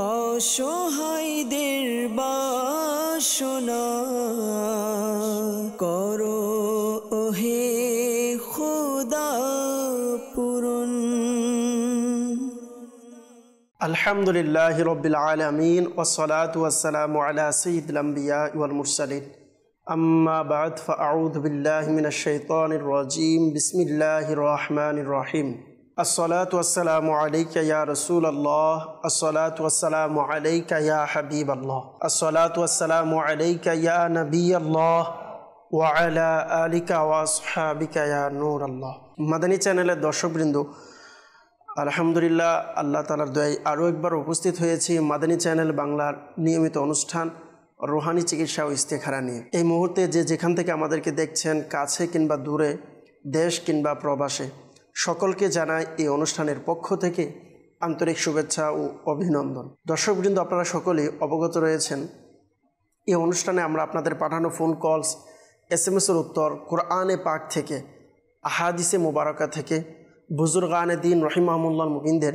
অসহায়দের বাসনা করো হে খুদা পুরন আলহামদুলিল্লাহ রবিল আলমিন ওসলাত ওয়াসালাম আলা সঈদুলাম্বিয়া ওয়াল মুরসালিন আম্মা বাদ ফাউদ বিল্লাহ মিনা শৈতানির রাজিম বিসমিল্লাহ রহমান রহিম আসসালাতু আসসালামু আলাইকা ইয়া রাসূলুল্লাহ আসসালাতু আসসালামু আলাইকা ইয়া হাবিবাল্লাহ আসসালাতু আসসালামু আলাইকা ইয়া আল্লাহ ওয়া আলা আলিকা ওয়া আসহাবিকা ইয়া মাদানী চ্যানেলের দর্শকবৃন্দ আলহামদুলিল্লাহ আল্লাহ তালার দয়ায় আরও একবার উপস্থিত হয়েছি মাদানী চ্যানেল বাংলার নিয়মিত অনুষ্ঠান রোহানি চিকিৎসা ও ইস্তেখারা নিয়ে এই মুহূর্তে যে যেখান থেকে আমাদেরকে দেখছেন কাছে কিংবা দূরে দেশ কিংবা প্রবাসে সকলকে জানায় এই অনুষ্ঠানের পক্ষ থেকে আন্তরিক শুভেচ্ছা ও অভিনন্দন দর্শকবৃন্দ আপনারা সকলেই অবগত রয়েছেন এই অনুষ্ঠানে আমরা আপনাদের পাঠানো ফোন কলস এস এম এসের উত্তর কোরআনে পাক থেকে আহাদিসে মুবারকা থেকে বুজুরগানে দিন রহিম মাহমুল্লাহ মুবিনদের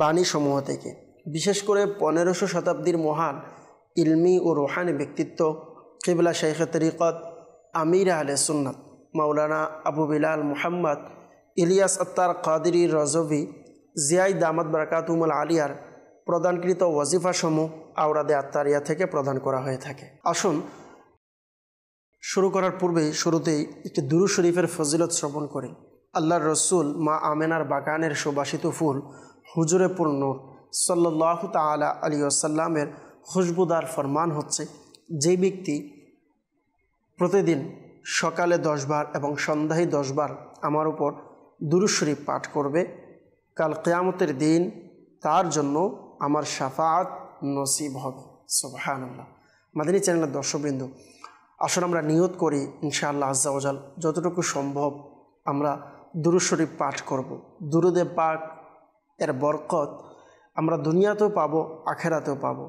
বাণীসমূহ থেকে বিশেষ করে পনেরোশো শতাব্দীর মহান ইলমি ও রোহানি ব্যক্তিত্ব কেবলা শেখ তরিকত আমির আলে সুন্নাত মাওলানা আবু বিলাল মুহাম্মদ ইলিয়াস আত্মার কাদির রজবি জিয়াই দামাত বারাকাতুমুল আলিয়ার প্রদানকৃত ওয়াজিফাসমূহ আওরাদে আত্মারিয়া থেকে প্রদান করা হয়ে থাকে আসুন শুরু করার পূর্বে শুরুতেই একটি দুরু শরীফের ফজিলত শ্রবণ করি আল্লাহর রসুল মা আমেনার বাগানের সুবাসিত ফুল হুজুরে পূর্ণ সাল্লাহ তালা আলী আসাল্লামের খুশবুদার ফরমান হচ্ছে যে ব্যক্তি প্রতিদিন সকালে দশবার এবং সন্ধ্যায় দশবার আমার উপর দুরুশরীফ পাঠ করবে কাল কেয়ামতের দিন তার জন্য আমার সাফাত নসিব হবে সোবাহান মাদিনী চ্যানেলের দর্শকবৃন্দ আসলে আমরা নিয়ত করি ইনশাআল্লাহ আজ্জাওজাল যতটুকু সম্ভব আমরা দুরুশরীফ পাঠ করব। দুরুদে পাক এর বরকত আমরা দুনিয়াতেও পাবো আখেরাতেও পাবো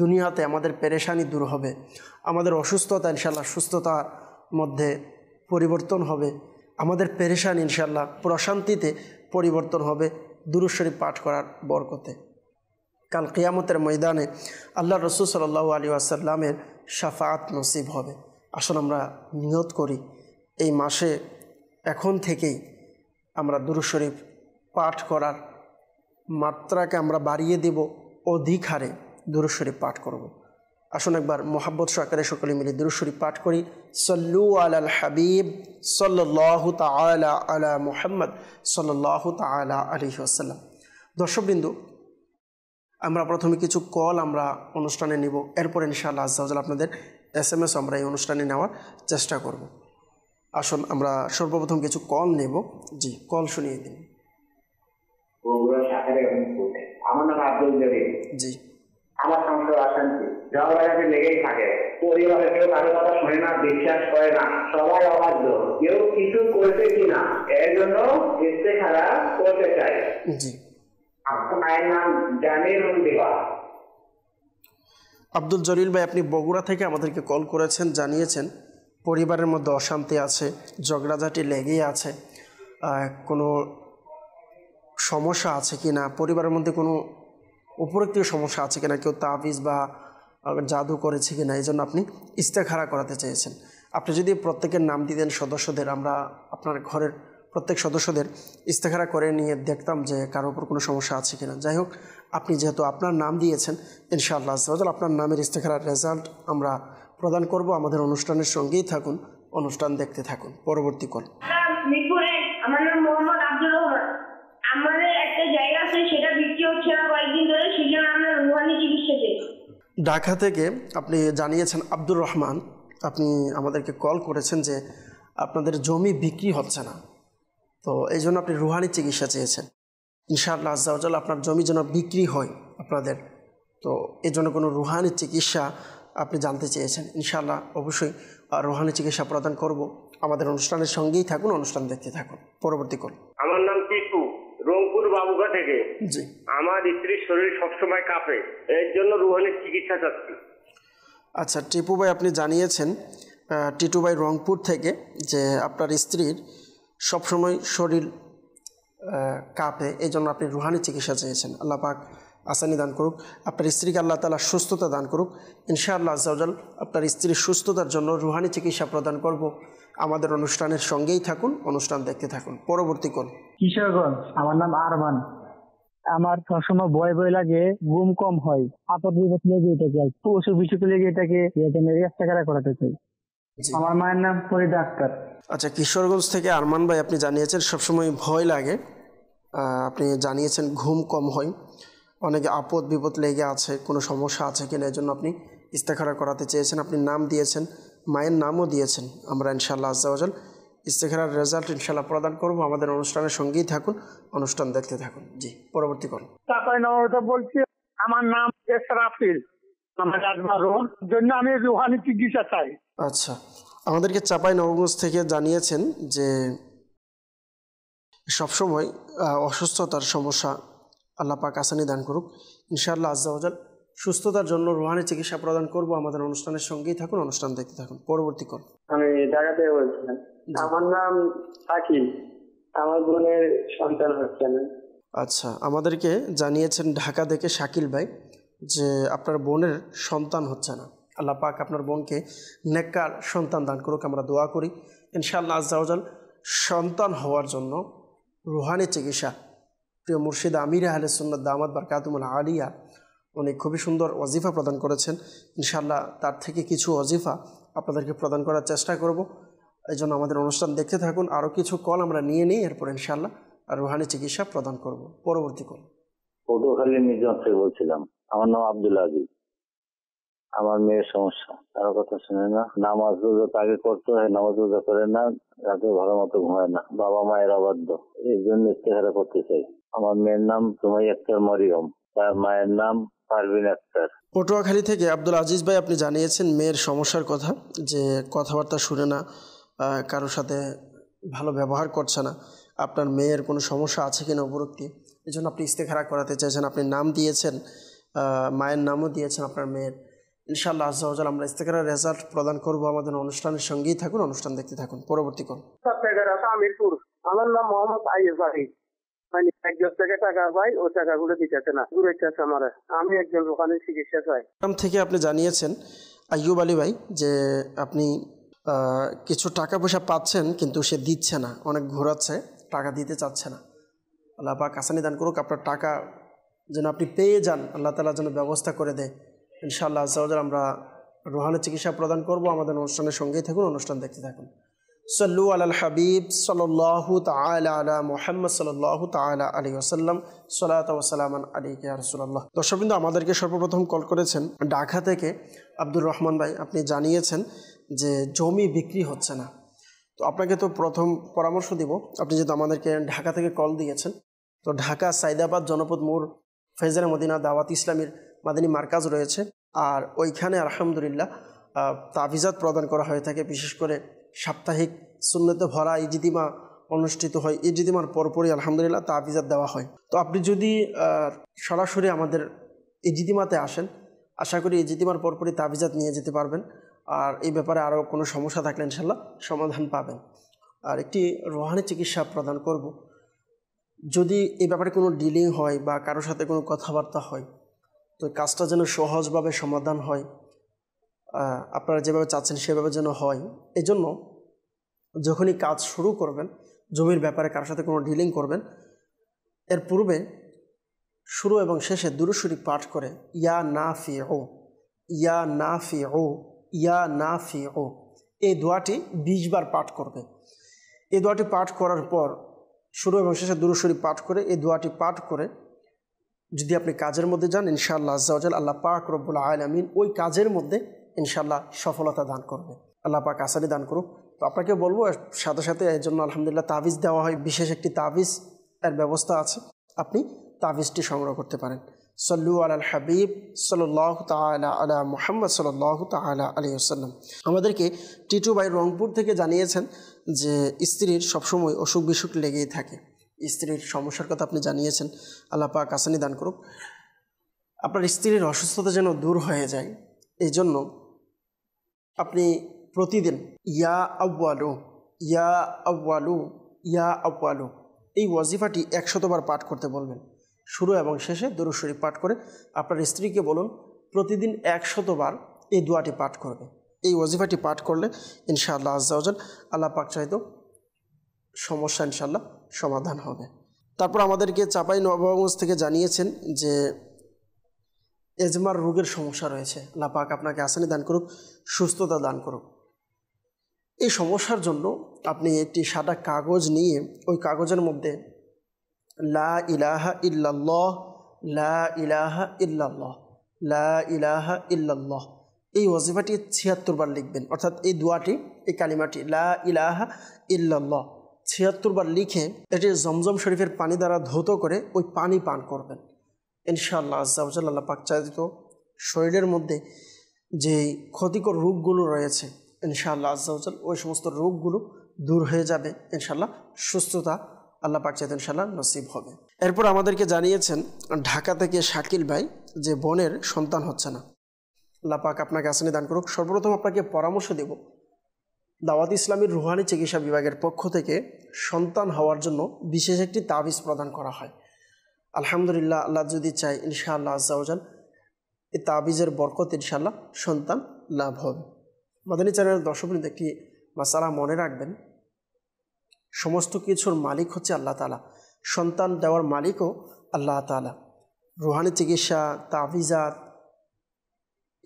দুনিয়াতে আমাদের পেরেশানি দূর হবে আমাদের অসুস্থতা ইনশাল্লাহ সুস্থতার মধ্যে পরিবর্তন হবে আমাদের পেরেশান ইনশাল্লাহ প্রশান্তিতে পরিবর্তন হবে দুরুশ্বরী পাঠ করার বরকতে কাল কিয়ামতের ময়দানে আল্লাহ রসুল সাল্লাহ আলী আসাল্লামের সাফাত নসিব হবে আসলে আমরা নিয়ত করি এই মাসে এখন থেকেই আমরা দুরুশরীফ পাঠ করার মাত্রাকে আমরা বাড়িয়ে দেব অধিক হারে দুরুশরীফ পাঠ করব আসুন একবার মোহাম্মদ সরকারের সকলে মিলে দুরুশরী পাঠ করি সল্লু আল হাবিব সল্লাহ তালা আলা মোহাম্মদ সল্লাহ তালা আলহি আসাল্লাম দর্শকবিন্দু আমরা প্রথমে কিছু কল আমরা অনুষ্ঠানে নিব এরপর ইনশাআল্লাহ আজাল আপনাদের এস এম এস আমরা এই অনুষ্ঠানে নেওয়ার চেষ্টা করব আসুন আমরা সর্বপ্রথম কিছু কল নেব জি কল শুনিয়ে দিন আমার নাম আব্দুল জি আমার সংসার অশান্তি ঝগড়া কাছে লেগেই থাকে পরিবারে কেউ কারো কথা শুনে না বিশ্বাস করে না সবাই অবাধ্য কেউ কিছু কি না এর জন্য খারাপ করতে চাই মায়ের নাম জামির দেওয়া আব্দুল জলিল ভাই আপনি বগুড়া থেকে আমাদেরকে কল করেছেন জানিয়েছেন পরিবারের মধ্যে অশান্তি আছে ঝগড়াঝাটি লেগেই আছে কোনো সমস্যা আছে কি না পরিবারের মধ্যে কোনো কেউ সমস্যা আছে কিনা কেউ তাবিজ বা জাদু করেছে কিনা এই জন্য আপনি ইস্তেখারা করাতে চেয়েছেন আপনি যদি প্রত্যেকের নাম দিতেন সদস্যদের আমরা আপনার ঘরের প্রত্যেক সদস্যদের ইস্তেখারা করে নিয়ে দেখতাম যে কারো উপর কোনো সমস্যা আছে কিনা যাই হোক আপনি যেহেতু আপনার নাম দিয়েছেন ইনশাআল্লাহ আজল আপনার নামের ইস্তেখারার রেজাল্ট আমরা প্রদান করব আমাদের অনুষ্ঠানের সঙ্গেই থাকুন অনুষ্ঠান দেখতে থাকুন পরবর্তী কল আমার নাম মোহাম্মদ আব্দুর রহমান আমাদের একটা জায়গা আছে সেটা বিক্রি হচ্ছে না ঢাকা থেকে আপনি জানিয়েছেন আব্দুর রহমান আপনি আমাদেরকে কল করেছেন যে আপনাদের জমি বিক্রি হচ্ছে না তো এই জন্য আপনি রুহানি চিকিৎসা চেয়েছেন ইনশাআল্লাহ আজ্জাউজাল আপনার জমি যেন বিক্রি হয় আপনাদের তো এই জন্য কোনো রুহানি চিকিৎসা আপনি জানতে চেয়েছেন ইনশাআল্লাহ অবশ্যই রুহানি চিকিৎসা প্রদান করব আমাদের অনুষ্ঠানের সঙ্গেই থাকুন অনুষ্ঠান দেখতে থাকুন পরবর্তী কল আমার নাম কি রংপুর বাবুঘা থেকে জি আমার স্ত্রীর শরীর সবসময় কাঁপে এর জন্য রুহানির চিকিৎসা চাচ্ছি আচ্ছা টিপু ভাই আপনি জানিয়েছেন টিটু ভাই রংপুর থেকে যে আপনার স্ত্রীর সবসময় শরীর কাঁপে এই জন্য আপনি রুহানি চিকিৎসা চেয়েছেন আল্লাহ পাক আসানি দান করুক আপনার স্ত্রীকে আল্লাহ তালা সুস্থতা দান করুক ইনশাআল্লাহ আজাউজাল আপনার স্ত্রীর সুস্থতার জন্য রুহানি চিকিৎসা প্রদান করব আমাদের অনুষ্ঠানের সঙ্গেই থাকুন অনুষ্ঠান দেখতে থাকুন পরবর্তী কোন কিশোরগঞ্জ আমার নাম আরমান আমার সবসময় ভয় ভয় লাগে ঘুম কম হয় আপদ বিপদ লেগে এটাকে পশু বিসুখ লেগে এটাকে রাস্তাঘাটা করাতে চাই আমার মায়ের নাম পরি ডাক্তার আচ্ছা কিশোরগঞ্জ থেকে আরমান ভাই আপনি জানিয়েছেন সবসময় ভয় লাগে আপনি জানিয়েছেন ঘুম কম হয় অনেকে আপদ বিপদ লেগে আছে কোনো সমস্যা আছে কিনা জন্য আপনি ইস্তেখারা করাতে চেয়েছেন আপনি নাম দিয়েছেন মায়ের নামও দিয়েছেন আমরা ইনশাল্লাহ আজ্জাওয়াজাল ইস্তেখারার রেজাল্ট ইনশাল্লাহ প্রদান করব আমাদের অনুষ্ঠানের সঙ্গেই থাকুন অনুষ্ঠান দেখতে থাকুন জি পরবর্তী কল বলছি আমার নাম জন্য আমি রুহানি চিকিৎসা চাই আচ্ছা আমাদেরকে চাপাই নবগঞ্জ থেকে জানিয়েছেন যে সবসময় অসুস্থতার সমস্যা আল্লাহ পাক আসানি দান করুক ইনশাআল্লাহ সুস্থতার জন্য রোহানি চিকিৎসা প্রদান করব আমাদের অনুষ্ঠানের সঙ্গেই থাকুন অনুষ্ঠান দেখতে থাকুন পরবর্তী কল আমি ঢাকা থেকে বলছিলাম আমার নাম সাকিব আমার বোনের সন্তান হচ্ছে না আচ্ছা আমাদেরকে জানিয়েছেন ঢাকা থেকে শাকিল ভাই যে আপনার বোনের সন্তান হচ্ছে না আল্লাহ পাক আপনার বোনকে নেককার সন্তান দান করুক আমরা দোয়া করি ইনশাআল্লাহ আজাল সন্তান হওয়ার জন্য রুহানি চিকিৎসা প্রিয় মুর্শিদ আমির আহলে সুন্নাদ দামাদ কাতুমুল আলিয়া উনি খুবই সুন্দর অজিফা প্রদান করেছেন ইনশাআল্লাহ তার থেকে কিছু অজিফা আপনাদেরকে প্রদান করার চেষ্টা করব এই জন্য আমাদের অনুষ্ঠান দেখতে থাকুন আরও কিছু কল আমরা নিয়ে নিই এরপর ইনশাল্লাহ রুহানি চিকিৎসা প্রদান করব পরবর্তী কল পটুয়াখালী মির্জন থেকে বলছিলাম আমার নাম আব্দুল আজিজ আমার মেয়ের সমস্যা তার কথা শুনে না নামাজ রোজা তাকে করতে হয় নামাজ রোজা করে না রাতে ভালো মতো ঘুমায় না বাবা মায়ের অবাধ্য এই জন্য ইস্তেহারা করতে চাই আমার মেয়ের নাম তোমাই আক্তার মরিয়ম তার মায়ের নাম পারভিন আক্তার পটুয়াখালী থেকে আব্দুল আজিজ ভাই আপনি জানিয়েছেন মেয়ের সমস্যার কথা যে কথাবার্তা শুনে না কারোর সাথে ভালো ব্যবহার করছে না আপনার মেয়ের কোনো সমস্যা আছে কিনা উপরোক্তি এই জন্য আপনি ইস্তেখারা করাতে চাইছেন আপনি নাম দিয়েছেন মায়ের নামও দিয়েছেন আপনার মেয়ের ইনশাল্লাহ আজাল আমরা ইস্তেকারের রেজাল্ট প্রদান করব আমাদের অনুষ্ঠানের সঙ্গেই থাকুন অনুষ্ঠান দেখতে থাকুন পরবর্তী কোন আমিরপুর আমার নাম মোহাম্মদ ভাই মানে একজন থেকে টাকা পাই ও টাকাগুলো দিতেছে না দূরে আমার আমি একজন ওখানে চিকিৎসা চাই থেকে আপনি জানিয়েছেন আইয়ুব আলী ভাই যে আপনি কিছু টাকা পয়সা পাচ্ছেন কিন্তু সে দিচ্ছে না অনেক ঘোরাচ্ছে টাকা দিতে চাচ্ছে না আল্লাহ পাক আসানি দান করুক আপনার টাকা যেন আপনি পেয়ে যান আল্লাহ তালা যেন ব্যবস্থা করে দেয় ইনশাআল্লাহ আজাল আমরা রোহানি চিকিৎসা প্রদান করব আমাদের অনুষ্ঠানের সঙ্গেই থাকুন অনুষ্ঠান দেখতে থাকুন সল্লু আল হাবিব সাল্লু তালা আলা মোহাম্মদ সাল্লু তালা আলী আসাল্লাম সাল্লাম আলী রসুল্লাহ দর্শকবিন্দু আমাদেরকে সর্বপ্রথম কল করেছেন ঢাকা থেকে আব্দুর রহমান ভাই আপনি জানিয়েছেন যে জমি বিক্রি হচ্ছে না তো আপনাকে তো প্রথম পরামর্শ দিব আপনি যেহেতু আমাদেরকে ঢাকা থেকে কল দিয়েছেন তো ঢাকা সাইদাবাদ জনপদ মোড় ফেজার মদিনা দাওয়াত ইসলামীর মাদিনী মার্কাজ রয়েছে আর ওইখানে আলহামদুলিল্লাহ তাফিজাত প্রদান করা হয়ে থাকে বিশেষ করে সাপ্তাহিক শূন্যতে ভরা ইজিদিমা অনুষ্ঠিত হয় ইজিদিমার পরপরই আলহামদুলিল্লাহ তাফিজাত দেওয়া হয় তো আপনি যদি সরাসরি আমাদের ইজিদিমাতে আসেন আশা করি ইজিদিমার পরপরই তাভিজাত নিয়ে যেতে পারবেন আর এই ব্যাপারে আরও কোনো সমস্যা থাকলে ইনশাল্লাহ সমাধান পাবেন আর একটি রোহানি চিকিৎসা প্রদান করব। যদি এই ব্যাপারে কোনো ডিলিং হয় বা কারোর সাথে কোনো কথাবার্তা হয় তো কাজটা যেন সহজভাবে সমাধান হয় আপনারা যেভাবে চাচ্ছেন সেভাবে যেন হয় এজন্য যখনই কাজ শুরু করবেন জমির ব্যাপারে কারোর সাথে কোনো ডিলিং করবেন এর পূর্বে শুরু এবং শেষে দুরুসুরি পাঠ করে ইয়া না ফি ও ইয়া না ফি ও ইয়া না ফি ও এই দোয়াটি বিশবার পাঠ করবে এই দোয়াটি পাঠ করার পর শুরু এবং শেষে দুরুশরী পাঠ করে এই দোয়াটি পাঠ করে যদি আপনি কাজের মধ্যে যান ইনশাআল্লাহ আজ্জাউজাল আল্লাহ পাক রব্বুল আলমিন ওই কাজের মধ্যে ইনশাআল্লাহ সফলতা দান করবে আল্লাহ পাক আসারি দান করুক তো আপনাকে বলবো সাথে সাথে এর জন্য আলহামদুলিল্লাহ তাবিজ দেওয়া হয় বিশেষ একটি তাবিজ এর ব্যবস্থা আছে আপনি তাবিজটি সংগ্রহ করতে পারেন সল্লু আল হাবিব সাল্লাহ তালা আলা মোহাম্মদ সাল্লাহ তালা আলী আসাল্লাম আমাদেরকে টিটু ভাই রংপুর থেকে জানিয়েছেন যে স্ত্রীর সবসময় অসুখ বিসুখ লেগেই থাকে স্ত্রীর সমস্যার কথা আপনি জানিয়েছেন আল্লাপা পাক আসানি দান করুক আপনার স্ত্রীর অসুস্থতা যেন দূর হয়ে যায় এই জন্য আপনি প্রতিদিন ইয়া আব্বালু ইয়া আব্বালু ইয়া আব্বালু এই ওয়াজিফাটি একশতবার পাঠ করতে বলবেন শুরু এবং শেষে দরুশ্বরী পাঠ করে আপনার স্ত্রীকে বলুন প্রতিদিন একশতবার এই দোয়াটি পাঠ করবে এই ওয়াজিফাটি পাঠ করলে ইনশাআল্লাহ আজাউজাল আল্লাহ পাক চাহিত সমস্যা ইনশাআল্লাহ সমাধান হবে তারপর আমাদেরকে চাপাই নবাবগঞ্জ থেকে জানিয়েছেন যে এজমার রোগের সমস্যা রয়েছে আল্লাহ পাক আপনাকে আসানি দান করুক সুস্থতা দান করুক এই সমস্যার জন্য আপনি একটি সাদা কাগজ নিয়ে ওই কাগজের মধ্যে লা ইলাহা ইল্লাল্লাহ লা ইলাহা ইল্লাল্লাহ লা ইলাহা ইল্লাল্লাহ এই ওয়াজিফাটি ছিয়াত্তর বার লিখবেন অর্থাৎ এই দোয়াটি এই কালিমাটি লা ইলাহা ইল্লাল্লাহ ছিয়াত্তর বার লিখে এটি জমজম শরীফের পানি দ্বারা ধৌত করে ওই পানি পান করবেন ইনশাআল্লাহ আজাল্লাহ পাক চাহিত শরীরের মধ্যে যে ক্ষতিকর রোগগুলো রয়েছে ইনশাআল্লাহ আজাল ওই সমস্ত রোগগুলো দূর হয়ে যাবে ইনশাআল্লাহ সুস্থতা আল্লাহ পাক চাইতে ইনশাল্লাহ নসিব হবে এরপর আমাদেরকে জানিয়েছেন ঢাকা থেকে শাকিল ভাই যে বোনের সন্তান হচ্ছে না আল্লাহ পাক আপনাকে আসনে দান করুক সর্বপ্রথম আপনাকে পরামর্শ দেব দাওয়াত ইসলামীর রুহানি চিকিৎসা বিভাগের পক্ষ থেকে সন্তান হওয়ার জন্য বিশেষ একটি তাবিজ প্রদান করা হয় আলহামদুলিল্লাহ আল্লাহ যদি চাই ইনশাআল্লাহ আজাউজান এই তাবিজের বরকত ইনশাআল্লাহ সন্তান লাভ হবে মাদানী চ্যানেলের দর্শকবৃন্দ একটি মাসালা মনে রাখবেন সমস্ত কিছুর মালিক হচ্ছে আল্লাহ তালা সন্তান দেওয়ার মালিকও আল্লাহ তালা রুহানি চিকিৎসা তাফিজাত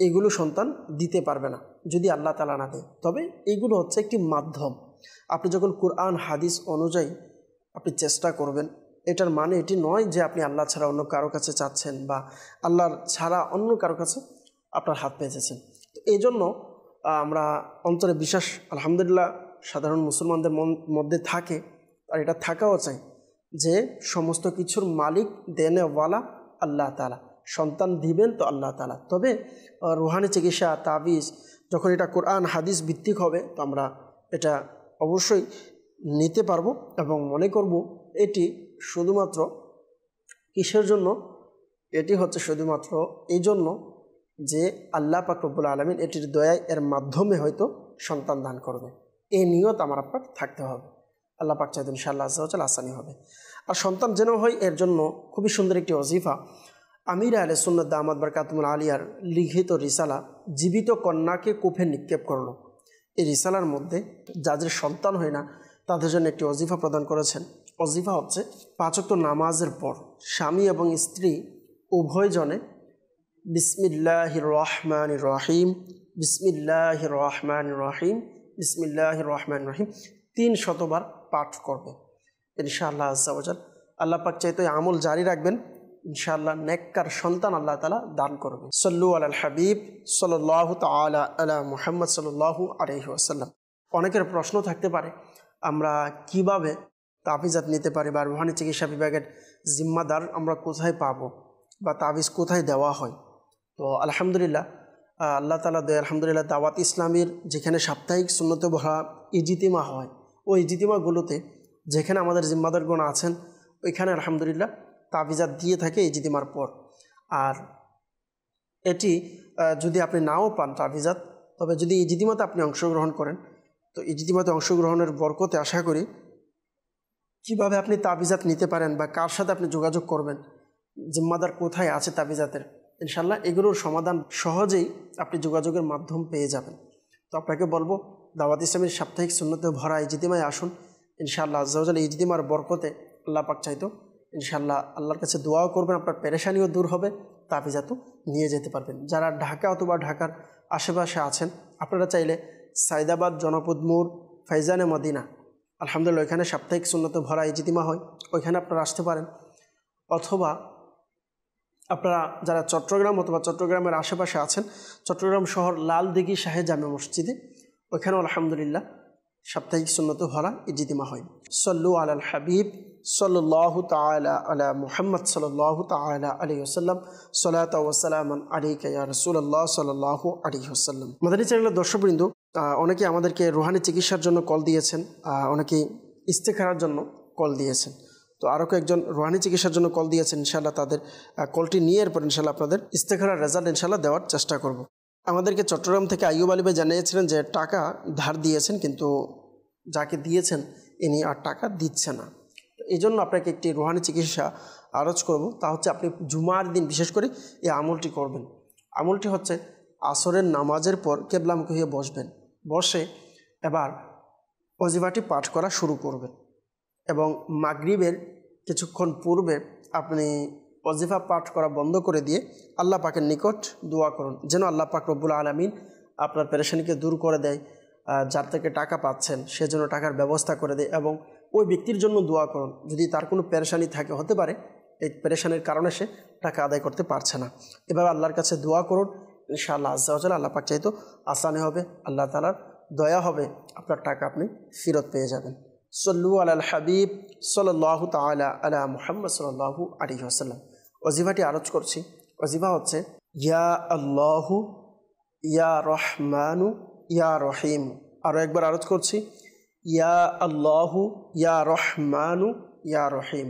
এগুলো সন্তান দিতে পারবে না যদি আল্লাহ তালা না দেয় তবে এগুলো হচ্ছে একটি মাধ্যম আপনি যখন কোরআন হাদিস অনুযায়ী আপনি চেষ্টা করবেন এটার মানে এটি নয় যে আপনি আল্লাহ ছাড়া অন্য কারো কাছে চাচ্ছেন বা আল্লাহর ছাড়া অন্য কারো কাছে আপনার হাত পেঁচেছেন এই জন্য আমরা অন্তরে বিশ্বাস আলহামদুলিল্লাহ সাধারণ মুসলমানদের মধ্যে থাকে আর এটা থাকাও চাই যে সমস্ত কিছুর মালিক দেনেওয়ালা আল্লাহ তালা সন্তান দিবেন তো আল্লাহ তালা তবে রুহানি চিকিৎসা তাবিজ যখন এটা কোরআন হাদিস ভিত্তিক হবে তো আমরা এটা অবশ্যই নিতে পারবো এবং মনে করব এটি শুধুমাত্র কিসের জন্য এটি হচ্ছে শুধুমাত্র এই জন্য যে আল্লাহ পাকবুল আলমিন এটির দয়ায় এর মাধ্যমে হয়তো সন্তান দান করবে এ নিয়ত আমার আপনার থাকতে হবে আল্লাহ পাক চাইদ ইনশাআল্লাহ আজাল আসানি হবে আর সন্তান যেন হয় এর জন্য খুবই সুন্দর একটি অজিফা আমির আলে সুন্নত দামাদ বরকাতমুল আলিয়ার লিখিত রিসালা জীবিত কন্যাকে কুফে নিক্ষেপ করল এই রিসালার মধ্যে যাদের সন্তান হয় না তাদের জন্য একটি অজিফা প্রদান করেছেন অজিফা হচ্ছে পাঁচক্ত নামাজের পর স্বামী এবং স্ত্রী উভয়জনে বিসমিল্লাহ রহমান রহিম বিসমিল্লাহ রহমান রহিম বিসমিল্লাহ রহমান রহিম তিন শতবার পাঠ করবে ইনশাআল্লাহ আজাল আল্লাহ পাক চাইতে আমল জারি রাখবেন ইনশাআল্লাহ নেককার সন্তান আল্লাহ তালা দান করবেন সল্লু আল হাবিব সল্লাহ তালা আলা মুহাম্মদ সাল্লাহ আলহি আসাল্লাম অনেকের প্রশ্ন থাকতে পারে আমরা কিভাবে তাফিজাত নিতে পারি বা রুহানি চিকিৎসা বিভাগের জিম্মাদার আমরা কোথায় পাবো বা তাবিজ কোথায় দেওয়া হয় তো আলহামদুলিল্লাহ আল্লাহ তালা দেয় আলহামদুলিল্লাহ দাওয়াত ইসলামের যেখানে সাপ্তাহিক সুন্নতে ভরা ইজিতিমা হয় ওই ইজিতিমাগুলোতে যেখানে আমাদের জিম্মাদারগণ আছেন ওইখানে আলহামদুলিল্লাহ তাবিজাত দিয়ে থাকে ইজিতিমার পর আর এটি যদি আপনি নাও পান তাবিজাত তবে যদি ইজিতিমাতে আপনি অংশগ্রহণ করেন তো ইজিতিমাতে অংশগ্রহণের বরকতে আশা করি কিভাবে আপনি তাবিজাত নিতে পারেন বা কার সাথে আপনি যোগাযোগ করবেন জিম্মাদার কোথায় আছে তাবিজাতের ইনশাল্লাহ এগুলোর সমাধান সহজেই আপনি যোগাযোগের মাধ্যম পেয়ে যাবেন তো আপনাকে বলবো দাওয়াত ইসলামের সাপ্তাহিক সুন্নতে ভরা ইজিদিমায় আসুন ইনশাআল্লাহ আজাল ইজিদিমার বরকতে আল্লাহ পাক চাইতো ইনশাআল্লাহ আল্লাহর কাছে দোয়াও করবেন আপনার পেরেশানিও দূর হবে যাত নিয়ে যেতে পারবেন যারা ঢাকা অথবা ঢাকার আশেপাশে আছেন আপনারা চাইলে সাইদাবাদ জনপদ মোড় ফাইজানে মদিনা আলহামদুলিল্লাহ ওইখানে সাপ্তাহিক শূন্যতে ভরা ইজিদিমা হয় ওইখানে আপনারা আসতে পারেন অথবা আপনারা যারা চট্টগ্রাম অথবা চট্টগ্রামের আশেপাশে আছেন চট্টগ্রাম শহর লাল দিঘি শাহে জামে মসজিদে ওইখানেও আলহামদুলিল্লাহ সাপ্তাহিক সুন্নত ভরা ইজিদিমা হয় সল্লু আলাল হাবিব সল্লাহ তালা আলা মুহাম্মদ সল্লাহ তালা আলী ওসাল্লাম সলাত ওসালাম আলী কয়া রসুল্লাহ সাল্লাহ আলী ওসাল্লাম মাদানী চ্যানেলের দর্শকবৃন্দ অনেকে আমাদেরকে রুহানি চিকিৎসার জন্য কল দিয়েছেন অনেকেই ইস্তেখারার জন্য কল দিয়েছেন তো আরও কয়েকজন রোহানি চিকিৎসার জন্য কল দিয়েছেন ইনশাল্লাহ তাদের কলটি নিয়ে এরপর ইনশাল্লাহ আপনাদের ইস্তেখারার রেজাল্ট ইনশাল্লাহ দেওয়ার চেষ্টা করব আমাদেরকে চট্টগ্রাম থেকে আইয়ুব আলী ভাই জানিয়েছিলেন যে টাকা ধার দিয়েছেন কিন্তু যাকে দিয়েছেন ইনি আর টাকা দিচ্ছে না এই জন্য আপনাকে একটি রোহানি চিকিৎসা আরজ করব তা হচ্ছে আপনি জুমার দিন বিশেষ করে এই আমলটি করবেন আমলটি হচ্ছে আসরের নামাজের পর কেবলামুখী হয়ে বসবেন বসে এবার অজিভাটি পাঠ করা শুরু করবেন এবং মাগরিবের কিছুক্ষণ পূর্বে আপনি অজিফা পাঠ করা বন্ধ করে দিয়ে আল্লাহ পাকের নিকট দোয়া করুন যেন আল্লাহ পাক রব্বুল আলমিন আপনার পেরেশানিকে দূর করে দেয় যার থেকে টাকা পাচ্ছেন সে টাকার ব্যবস্থা করে দেয় এবং ওই ব্যক্তির জন্য দোয়া করুন যদি তার কোনো পেরেশানি থাকে হতে পারে এই পেরেশানির কারণে সে টাকা আদায় করতে পারছে না এভাবে আল্লাহর কাছে দোয়া করুন ইনশাআল্লাহ আজ্জাওয়াজাল আল্লাহ পাক চাইতো আসানি হবে আল্লাহ তালার দয়া হবে আপনার টাকা আপনি ফেরত পেয়ে যাবেন সল্লু আলাল হাবিব সল্লাহ তালা আলা মুহাম্মদ সাল্লাহু আলী আসাল্লাম অজিভাটি আরজ করছি অজিভা হচ্ছে ইয়া আল্লাহু ইয়া রহমানু ইয়া রহিম আরও একবার আরজ করছি ইয়া আল্লাহু ইয়া রহমানু ইয়া রহিম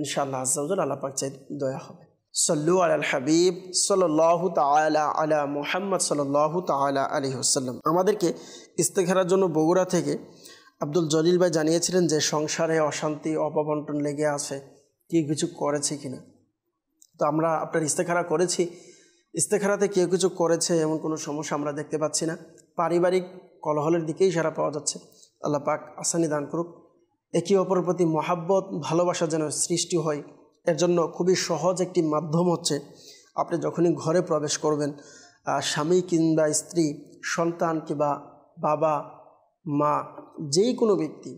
ইনশাআল্লাহ আজাউজুল আল্লাহ পাক দয়া হবে সল্লু আলাল হাবিব সল্লাহ তালা আলা মোহাম্মদ সল্লাহ তালা আলী হোসাল্লাম আমাদেরকে ইস্তেখারার জন্য বগুড়া থেকে আব্দুল জলিল ভাই জানিয়েছিলেন যে সংসারে অশান্তি অপবন্টন লেগে আছে কেউ কিছু করেছে কিনা তো আমরা আপনার ইস্তেখারা করেছি ইস্তেখারাতে কেউ কিছু করেছে এমন কোনো সমস্যা আমরা দেখতে পাচ্ছি না পারিবারিক কলহলের দিকেই সারা পাওয়া যাচ্ছে আল্লাহ পাক আসানি দান করুক একে অপরের প্রতি মহাব্বত ভালোবাসা যেন সৃষ্টি হয় এর জন্য খুবই সহজ একটি মাধ্যম হচ্ছে আপনি যখনই ঘরে প্রবেশ করবেন স্বামী কিংবা স্ত্রী সন্তান কিংবা বাবা মা যেই কোনো ব্যক্তি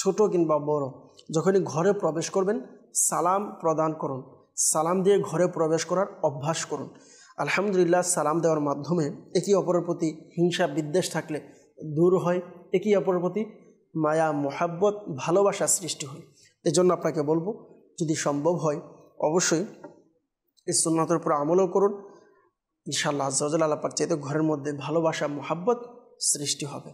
ছোট কিংবা বড় যখনই ঘরে প্রবেশ করবেন সালাম প্রদান করুন সালাম দিয়ে ঘরে প্রবেশ করার অভ্যাস করুন আলহামদুলিল্লাহ সালাম দেওয়ার মাধ্যমে একে অপরের প্রতি হিংসা বিদ্বেষ থাকলে দূর হয় একে অপরের প্রতি মায়া মোহাব্বত ভালোবাসা সৃষ্টি হয় এজন্য আপনাকে বলবো যদি সম্ভব হয় অবশ্যই এই সুন্নতের উপর আমলও করুন ইনশাআল্লাহ আজ্জাল আল্লাহ চাইতে ঘরের মধ্যে ভালোবাসা মোহাব্বত সৃষ্টি হবে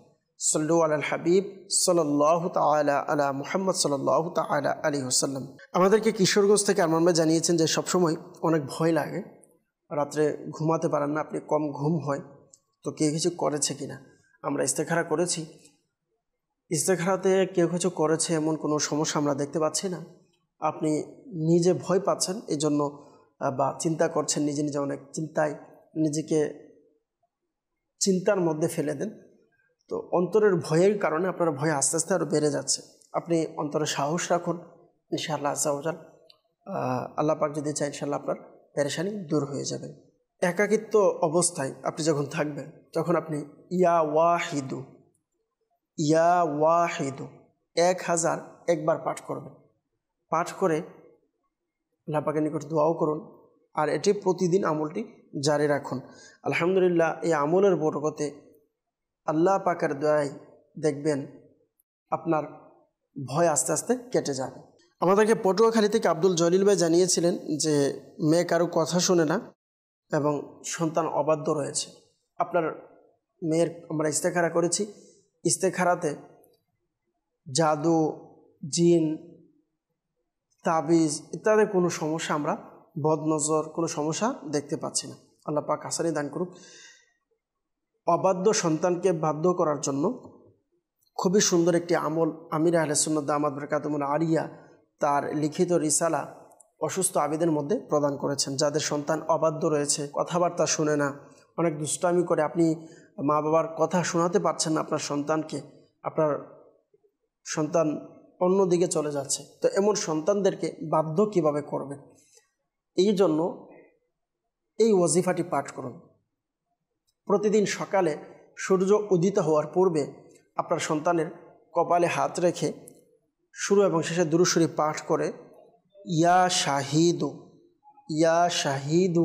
সল্লু আল হাবিব সাল্লাহ তালা আলা মুহাম্মদ সাল্লাহ তালা আলী হোসাল্লাম আমাদেরকে কিশোরগঞ্জ থেকে আনমানবা জানিয়েছেন যে সবসময় অনেক ভয় লাগে রাত্রে ঘুমাতে পারেন না আপনি কম ঘুম হয় তো কে কিছু করেছে কিনা আমরা ইস্তেখারা করেছি ইস্তেখারাতে কেউ কিছু করেছে এমন কোনো সমস্যা আমরা দেখতে পাচ্ছি না আপনি নিজে ভয় পাচ্ছেন এই জন্য বা চিন্তা করছেন নিজে নিজে অনেক চিন্তায় নিজেকে চিন্তার মধ্যে ফেলে দেন তো অন্তরের ভয়ের কারণে আপনার ভয় আস্তে আস্তে আরও বেড়ে যাচ্ছে আপনি অন্তরে সাহস রাখুন ইনশাআল্লাহ আজাউজাল আল্লাহ পাক যদি চাই ইনশাআল্লাহ আপনার পেরেশানি দূর হয়ে যাবে একাকিত্ব অবস্থায় আপনি যখন থাকবেন তখন আপনি ইয়া ওয়াহিদু ইয়া ওয়াহিদু এক হাজার একবার পাঠ করবেন পাঠ করে আল্লাপাকে নিকট দোয়াও করুন আর এটি প্রতিদিন আমলটি জারি রাখুন আলহামদুলিল্লাহ এই আমলের বরকতে আল্লাহ পাকের দয়ায় দেখবেন আপনার ভয় আস্তে আস্তে কেটে যাবে আমাদেরকে পটুয়াখালী থেকে আব্দুল জলিল ভাই জানিয়েছিলেন যে মেয়ে কারো কথা শুনে না এবং সন্তান অবাধ্য রয়েছে আপনার মেয়ের আমরা ইস্তেখারা করেছি ইস্তেখারাতে জাদু জিন তাবিজ ইত্যাদি কোনো সমস্যা আমরা বদনজর কোনো সমস্যা দেখতে পাচ্ছি না আল্লাহ পাক আসানি দান করুক অবাধ্য সন্তানকে বাধ্য করার জন্য খুবই সুন্দর একটি আমল আমির আহলেসুন্নদ আহমদ বরকাতমুল আরিয়া তার লিখিত রিসালা অসুস্থ আবেদের মধ্যে প্রদান করেছেন যাদের সন্তান অবাধ্য রয়েছে কথাবার্তা শুনে না অনেক দুষ্টামি করে আপনি মা বাবার কথা শোনাতে পারছেন না আপনার সন্তানকে আপনার সন্তান অন্য দিকে চলে যাচ্ছে তো এমন সন্তানদেরকে বাধ্য কিভাবে করবে এই জন্য এই ওজিফাটি পাঠ করুন প্রতিদিন সকালে সূর্য উদিত হওয়ার পূর্বে আপনার সন্তানের কপালে হাত রেখে শুরু এবং শেষে দুরুসুরি পাঠ করে ইয়া শাহিদু ইয়া শাহিদু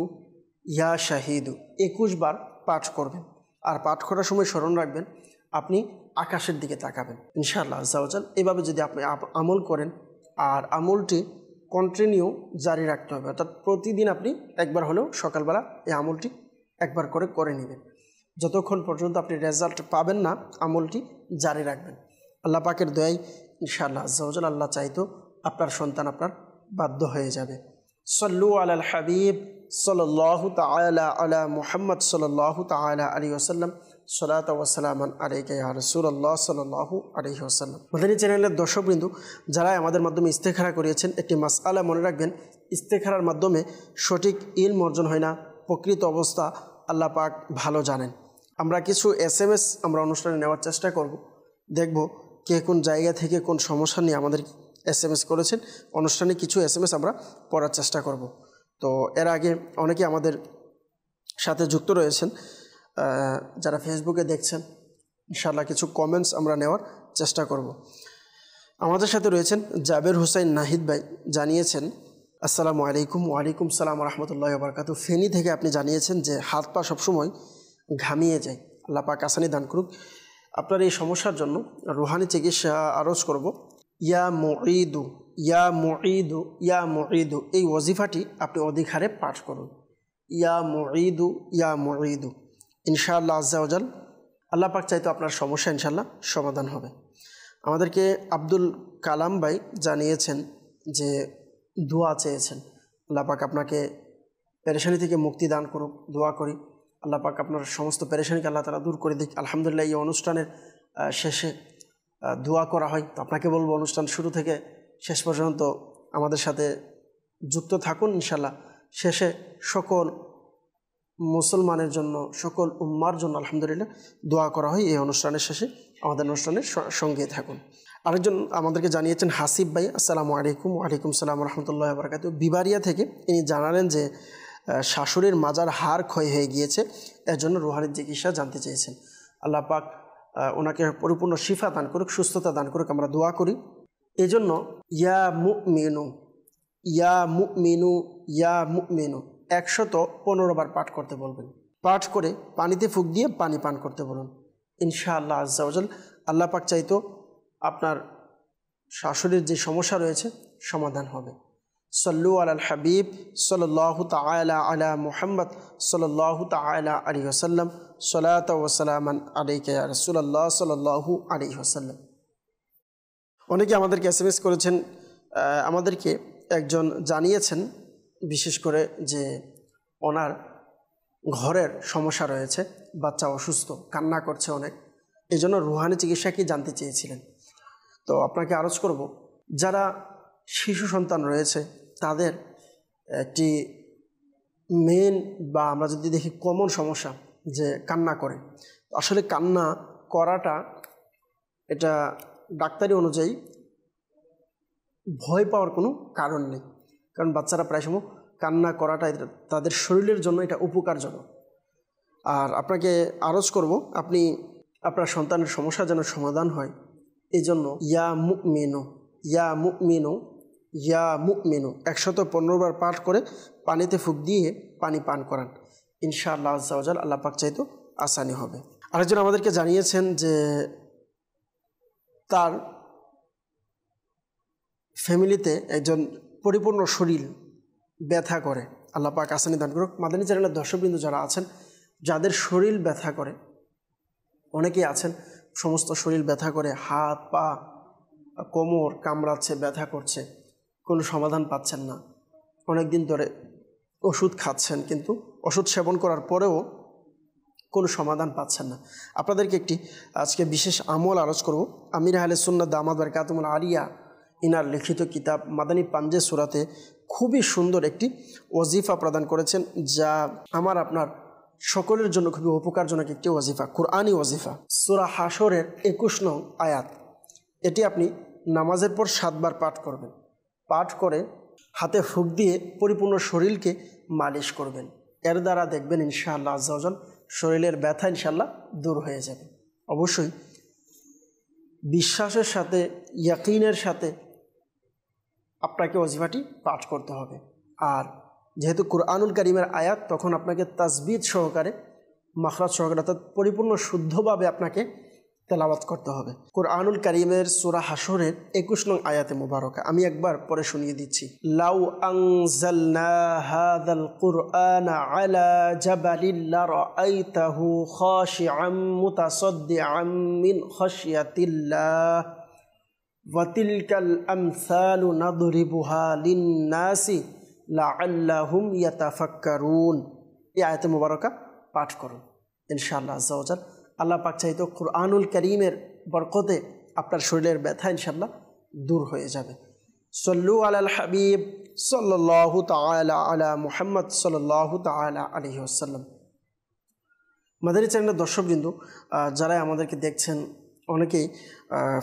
ইয়া শাহিদু একুশ বার পাঠ করবেন আর পাঠ করার সময় স্মরণ রাখবেন আপনি আকাশের দিকে তাকাবেন ইনশাআল্লাহ আজাল এভাবে যদি আপনি আমল করেন আর আমলটি কন্টিনিউ জারি রাখতে হবে অর্থাৎ প্রতিদিন আপনি একবার হলেও সকালবেলা এই আমলটি একবার করে করে নেবেন যতক্ষণ পর্যন্ত আপনি রেজাল্ট পাবেন না আমলটি জারি রাখবেন আল্লাহ পাকের দয়াই ইনশাআল্লাহ আজ্জাউজাল আল্লাহ চাইতো আপনার সন্তান আপনার বাধ্য হয়ে যাবে সল্লু আলাল হাবিব সল্লাহু তালা আলা মুহাম্মদ সল্লাহ তালা আলী ওসাল্লাম সলাত ওয়াসালামান আলাইকে রসুল্লাহ সাল্লাহ আলহি ওসাল্লাম মদিনী চ্যানেলের দর্শকবৃন্দ যারা আমাদের মাধ্যমে ইস্তেখারা করিয়েছেন একটি মাস আলা মনে রাখবেন ইস্তেখারার মাধ্যমে সঠিক ইল অর্জন হয় না প্রকৃত অবস্থা আল্লাহ পাক ভালো জানেন আমরা কিছু এস এম এস আমরা অনুষ্ঠানে নেওয়ার চেষ্টা করব দেখব কে কোন জায়গা থেকে কোন সমস্যা নিয়ে আমাদের এস এম এস করেছেন অনুষ্ঠানে কিছু এস এম এস আমরা পড়ার চেষ্টা করব তো এর আগে অনেকে আমাদের সাথে যুক্ত রয়েছেন যারা ফেসবুকে দেখছেন ইনশাল্লাহ কিছু কমেন্টস আমরা নেওয়ার চেষ্টা করব আমাদের সাথে রয়েছেন জাবের হুসাইন নাহিদ ভাই জানিয়েছেন আসসালামু আলাইকুম ওয়ালাইকুম সালাম রহমতুল্লাহ বারকাত ফেনি থেকে আপনি জানিয়েছেন যে হাত পা সবসময় ঘামিয়ে যায় আল্লাহ পাক আসানি দান করুক আপনার এই সমস্যার জন্য রুহানি চিকিৎসা আরজ করব ইয়া মুঈদু ইয়া মুঈদু ইয়া মুঈদু এই ওজিফাটি আপনি অধিক হারে পাঠ করুন ইয়া মুঈদু ইয়া মুঈদু ইনশাআল্লাহ আজ্জাউজাল আল্লাহ পাক চাইতো আপনার সমস্যা ইনশাল্লাহ সমাধান হবে আমাদেরকে আব্দুল কালাম ভাই জানিয়েছেন যে দোয়া চেয়েছেন আল্লাহ পাক আপনাকে পেরেশানি থেকে মুক্তি দান করুক দোয়া করি আল্লাহ পাক আপনার সমস্ত পেরেশানিকে আল্লাহ তারা দূর করে দিক আলহামদুলিল্লাহ এই অনুষ্ঠানের শেষে দোয়া করা হয় তো আপনাকে বলবো অনুষ্ঠান শুরু থেকে শেষ পর্যন্ত আমাদের সাথে যুক্ত থাকুন ইনশাল্লাহ শেষে সকল মুসলমানের জন্য সকল উম্মার জন্য আলহামদুলিল্লাহ দোয়া করা হয় এই অনুষ্ঠানের শেষে আমাদের অনুষ্ঠানের সঙ্গে থাকুন আরেকজন আমাদেরকে জানিয়েছেন হাসিফ ভাই আসসালামু আলাইকুম ওয়ালাইকুম সালাম রহমতুল্লাহ বারকাত বিবারিয়া থেকে ইনি জানালেন যে শাশুড়ির মাজার হার ক্ষয় হয়ে গিয়েছে এর জন্য রুহানির চিকিৎসা জানতে চেয়েছেন আল্লাহ পাক ওনাকে পরিপূর্ণ শিফা দান করুক সুস্থতা দান করুক আমরা দোয়া করি এজন্য ইয়া মু মেনু ইয়া মু মেনু ইয়া মু মেনু একশত বার পাঠ করতে বলবেন পাঠ করে পানিতে ফুক দিয়ে পানি পান করতে বলুন ইনশাআল্লাহ আজ্জাউজাল আল্লাহ পাক চাইতো আপনার শাশুড়ির যে সমস্যা রয়েছে সমাধান হবে সল্লু আল হাবিব সল্লাহ তালা আলা মুহাম্মদ সল্লাহ তালা আলী ওসাল্লাম সলাত ওসালামান আলিকা রসুল্লাহ সাল্লাহু আলী ওসাল্লাম অনেকে আমাদেরকে এস এম এস করেছেন আমাদেরকে একজন জানিয়েছেন বিশেষ করে যে ওনার ঘরের সমস্যা রয়েছে বাচ্চা অসুস্থ কান্না করছে অনেক এই জন্য রুহানি চিকিৎসা কি জানতে চেয়েছিলেন তো আপনাকে আরজ করব যারা শিশু সন্তান রয়েছে তাদের একটি মেন বা আমরা যদি দেখি কমন সমস্যা যে কান্না করে আসলে কান্না করাটা এটা ডাক্তারি অনুযায়ী ভয় পাওয়ার কোনো কারণ নেই কারণ বাচ্চারা প্রায় সময় কান্না করাটা তাদের শরীরের জন্য এটা উপকারজনক আর আপনাকে আরজ করব আপনি আপনার সন্তানের সমস্যা যেন সমাধান হয় এজন্য ইয়া মুক মেনো ইয়া মুক মেনো ইয়া মুখ মেনু একশত পনেরোবার পাঠ করে পানিতে ফুক দিয়ে পানি পান করান ইনশাআল্লাহ আজাল আল্লাহ পাক চাইতো আসানি হবে আরেকজন আমাদেরকে জানিয়েছেন যে তার ফ্যামিলিতে একজন পরিপূর্ণ শরীর ব্যথা করে আল্লাহ পাক আসানি দান করুক মাদানী চ্যানেলের দর্শকবৃন্দু যারা আছেন যাদের শরীর ব্যথা করে অনেকেই আছেন সমস্ত শরীর ব্যথা করে হাত পা কোমর কামড়াচ্ছে ব্যথা করছে কোনো সমাধান পাচ্ছেন না অনেক দিন ধরে ওষুধ খাচ্ছেন কিন্তু ওষুধ সেবন করার পরেও কোনো সমাধান পাচ্ছেন না আপনাদেরকে একটি আজকে বিশেষ আমল আলোচ করব আমির আহলে সুন্না দামাদ বারকাতুল আলিয়া ইনার লিখিত কিতাব মাদানী পাঞ্জে সুরাতে খুবই সুন্দর একটি ওজিফা প্রদান করেছেন যা আমার আপনার সকলের জন্য খুবই উপকারজনক একটি ওজিফা কোরআনি ওজিফা সুরা হাসরের একুশ নং আয়াত এটি আপনি নামাজের পর সাতবার পাঠ করবেন পাঠ করে হাতে ফুক দিয়ে পরিপূর্ণ শরীরকে মালিশ করবেন এর দ্বারা দেখবেন ইনশাআল্লাহ আজল শরীরের ব্যথা ইনশাল্লাহ দূর হয়ে যাবে অবশ্যই বিশ্বাসের সাথে ইয়াকিনের সাথে আপনাকে অজিফাটি পাঠ করতে হবে আর যেহেতু কোরআনুল করিমের আয়াত তখন আপনাকে তাজবিদ সহকারে মাখরাজ সহকারে অর্থাৎ পরিপূর্ণ শুদ্ধভাবে আপনাকে তেলাওয়াত করতে হবে কোরআনুল করিমের সুরা হাসরের একুশ নং আয়াতে মুবারকা আমি একবার পরে শুনিয়ে দিচ্ছি লাউ আংজালনা হাদাল কুরআন আলা জাবালিল লারাইতাহু খাশিআম মুতাসাদদিআম মিন খাশিয়াতিল্লাহ ওয়াতিলকাল আমসালু নাদরিবুহা লিন্নাসি লাআল্লাহুম ইয়াতাফাক্কারুন এই আয়াতে মুবারকা পাঠ করুন ইনশাআল্লাহ আজ্জাওজাল আল্লাহ পাক চাহিত কোরআনুল করিমের বরকতে আপনার শরীরের ব্যথা ইনশাল্লাহ দূর হয়ে যাবে সল্লু আলাল হাবিব সল্লু তালা আলা মুহাম্মদ সল্লাহ তালা আলহি আসাল্লাম মাদারী চ্যানেলের দর্শকবৃন্দ যারাই আমাদেরকে দেখছেন অনেকেই